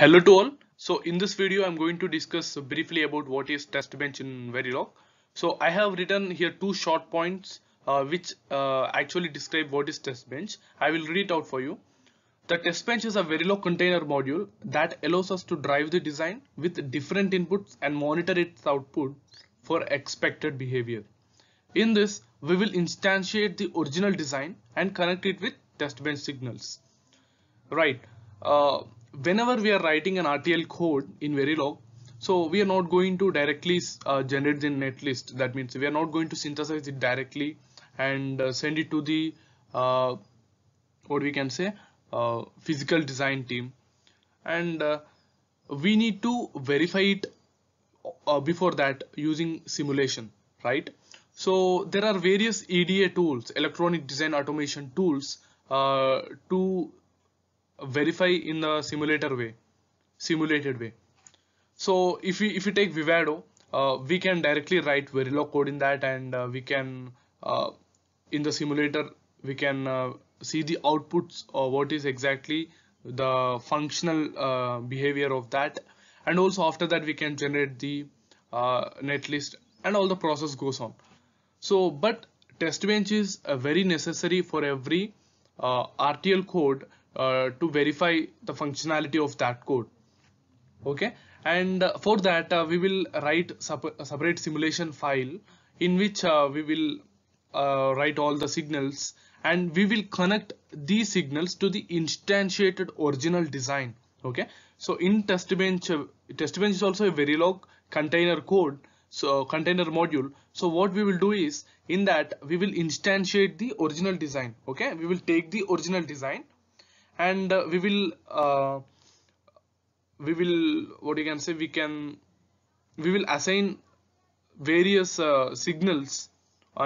hello to all so in this video i'm going to discuss briefly about what is test bench in verilog so i have written here two short points uh, which uh, actually describe what is test bench i will read it out for you the test bench is a verilog container module that allows us to drive the design with different inputs and monitor its output for expected behavior in this we will instantiate the original design and connect it with test bench signals right uh, whenever we are writing an RTL code in Verilog, so we are not going to directly uh, generate the netlist. That means we are not going to synthesize it directly and uh, send it to the uh, what we can say uh, physical design team. And uh, we need to verify it uh, before that using simulation, right? So there are various EDA tools, electronic design automation tools to verify in the simulator way simulated way so if we if we take vivado uh, we can directly write verilog code in that and uh, we can uh, in the simulator we can uh, see the outputs or what is exactly the functional uh, behavior of that and also after that we can generate the uh, netlist and all the process goes on so but test bench is very necessary for every RTL code uh, to verify the functionality of that code okay and uh, for that uh, we will write a separate simulation file in which we will write all the signals and we will connect these signals to the instantiated original design okay so in testbench testbench is also a verilog container code so container module so what we will do is in that we will instantiate the original design okay we will take the original design and uh, we will uh, we will what you can say we can we will assign various uh, signals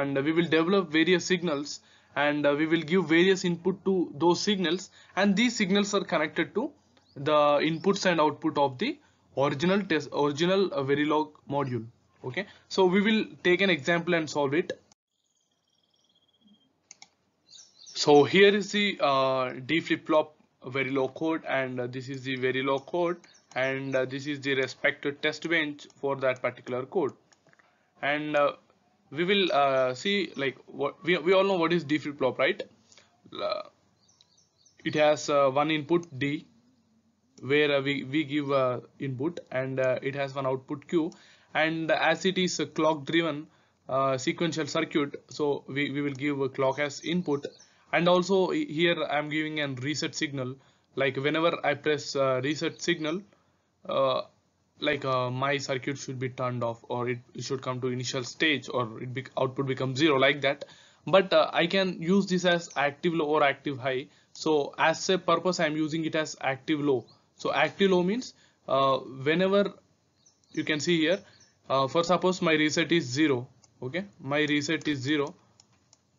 and we will develop various signals and uh, we will give various input to those signals and these signals are connected to the inputs and output of the original test original uh, verilog module okay so we will take an example and solve it So here is the uh, D flip-flop very low code and uh, this is the very low code and uh, this is the respected test bench for that particular code. And uh, we will uh, see like what we, we all know what is D flip-flop right? Uh, it has one input D where we, we give input and it has one output Q and as it is clock driven sequential circuit so we, we will give a clock as input and also here I'm giving a reset signal like whenever I press uh, reset signal uh, like uh, my circuit should be turned off or it should come to initial stage or it be output becomes zero like that but uh, I can use this as active low or active high so as a purpose I'm using it as active low so active low means uh, whenever you can see here uh, for suppose my reset is zero okay my reset is zero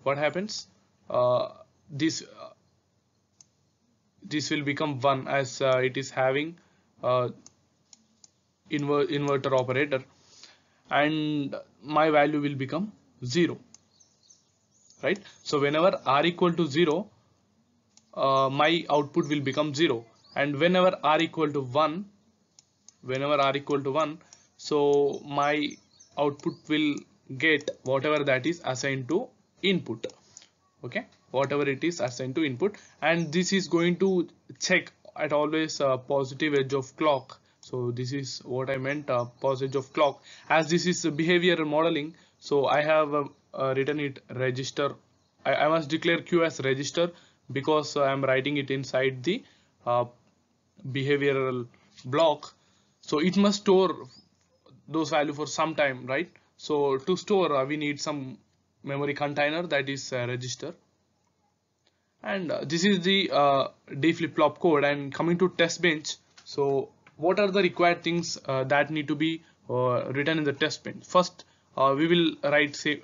what happens uh, this uh, this will become 1 as uh, it is having uh, inver inverter operator and my value will become 0 right so whenever r equal to 0 uh, my output will become 0 and whenever r equal to 1 whenever r equal to 1 so my output will get whatever that is assigned to input okay whatever it is are sent to input and this is going to check at always uh, positive edge of clock so this is what I meant uh, positive of clock as this is behavior modeling so I have um, uh, written it register I, I, must declare Q as register because I'm writing it inside the uh, behavioral block so it must store those value for some time right so to store uh, we need some memory container that is register and uh, this is the uh, D flip-flop code and coming to test bench so what are the required things uh, that need to be uh, written in the test bench first uh, we will write say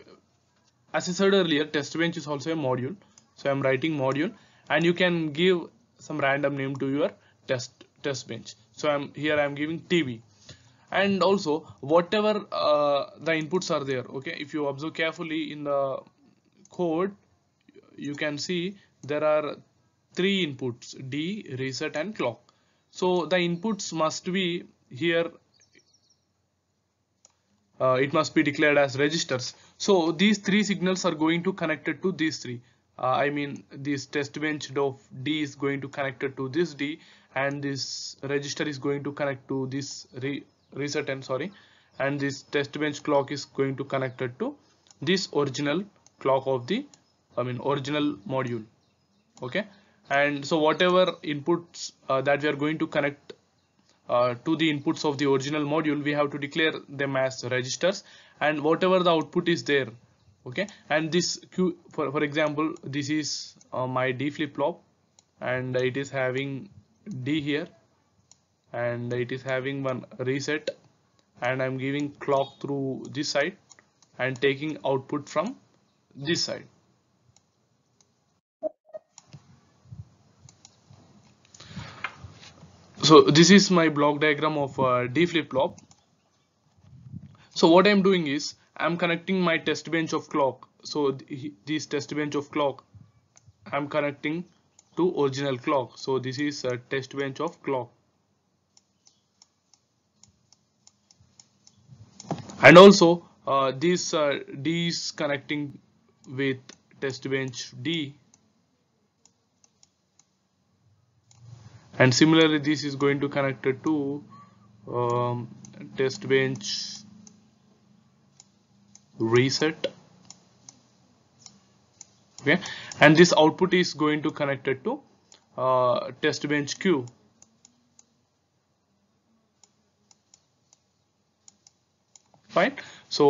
as I said earlier test bench is also a module so I'm writing module and you can give some random name to your test test bench so I'm here I'm giving TV and also whatever uh, the inputs are there okay if you observe carefully in the code you can see there are three inputs D, reset and clock. So the inputs must be here uh, it must be declared as registers. So these three signals are going to connected to these three. Uh, I mean this test bench of D is going to connected to this D and this register is going to connect to this re reset and sorry and this test bench clock is going to connected to this original clock of the I mean original module okay and so whatever inputs uh, that we are going to connect uh, to the inputs of the original module we have to declare them as registers and whatever the output is there okay and this q for, for example this is uh, my d flip-flop and it is having d here and it is having one reset and i'm giving clock through this side and taking output from this side so this is my block diagram of uh, D flip-flop so what I'm doing is I'm connecting my test bench of clock so th this test bench of clock I'm connecting to original clock so this is a test bench of clock and also uh, this uh, D is connecting with test bench D and similarly this is going to connect to um, test bench reset okay and this output is going to connect it to uh, test bench queue fine so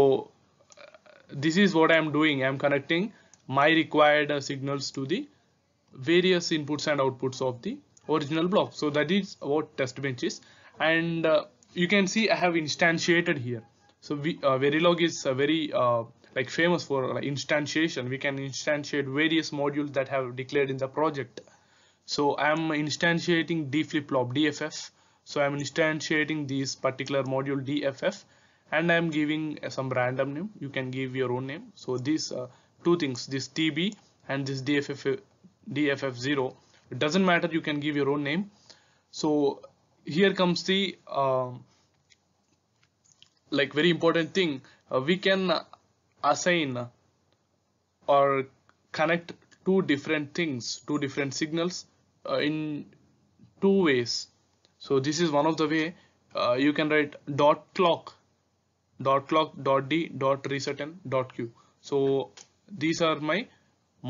this is what I'm doing I'm connecting my required uh, signals to the various inputs and outputs of the original block so that is what test bench is and uh, you can see i have instantiated here so we uh, verilog is uh, very uh, like famous for instantiation we can instantiate various modules that have declared in the project so i'm instantiating d flip-flop dff so i'm instantiating this particular module dff and i'm giving uh, some random name you can give your own name so these uh, two things this tb and this dff dff0 it doesn't matter you can give your own name so here comes the uh, like very important thing uh, we can assign or connect two different things two different signals uh, in two ways so this is one of the way uh, you can write dot clock dot clock dot d dot reset and dot q so these are my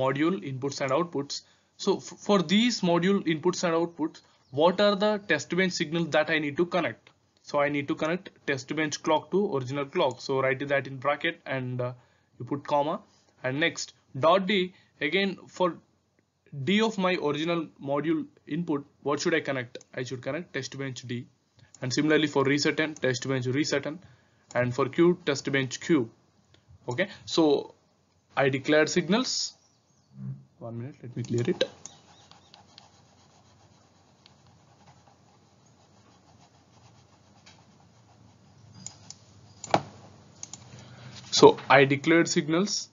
module inputs and outputs so for these module inputs and outputs, what are the test bench signals that I need to connect? So I need to connect test bench clock to original clock. So write that in bracket and uh, you put comma and next dot D again for D of my original module input, what should I connect? I should connect test bench D and similarly for reset and test bench reset and for Q test bench Q. Okay, so I declared signals one minute let me clear it so I declared signals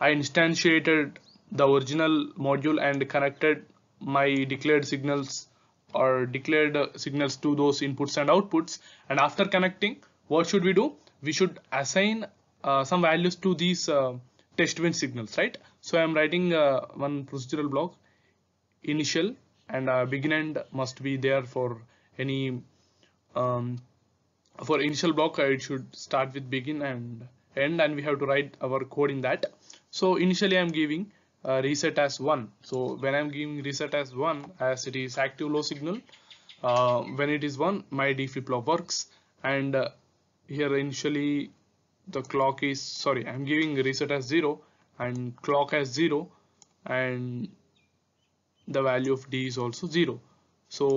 I instantiated the original module and connected my declared signals or declared signals to those inputs and outputs and after connecting what should we do we should assign uh, some values to these uh, test win signals right so I'm writing uh, one procedural block initial and uh, begin end must be there for any um, for initial block uh, it should start with begin and end and we have to write our code in that. So initially I'm giving uh, reset as 1. So when I'm giving reset as 1 as it is active low signal uh, when it is 1 my D flip-flop works and uh, here initially the clock is sorry I'm giving reset as 0 and clock as 0 and the value of d is also 0 so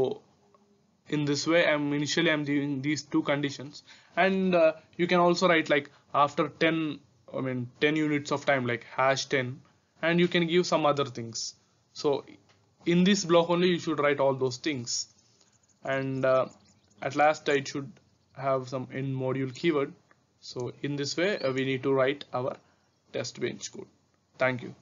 in this way i'm initially i'm doing these two conditions and uh, you can also write like after 10 i mean 10 units of time like hash 10 and you can give some other things so in this block only you should write all those things and uh, at last it should have some in module keyword so in this way uh, we need to write our test bench code. Thank you.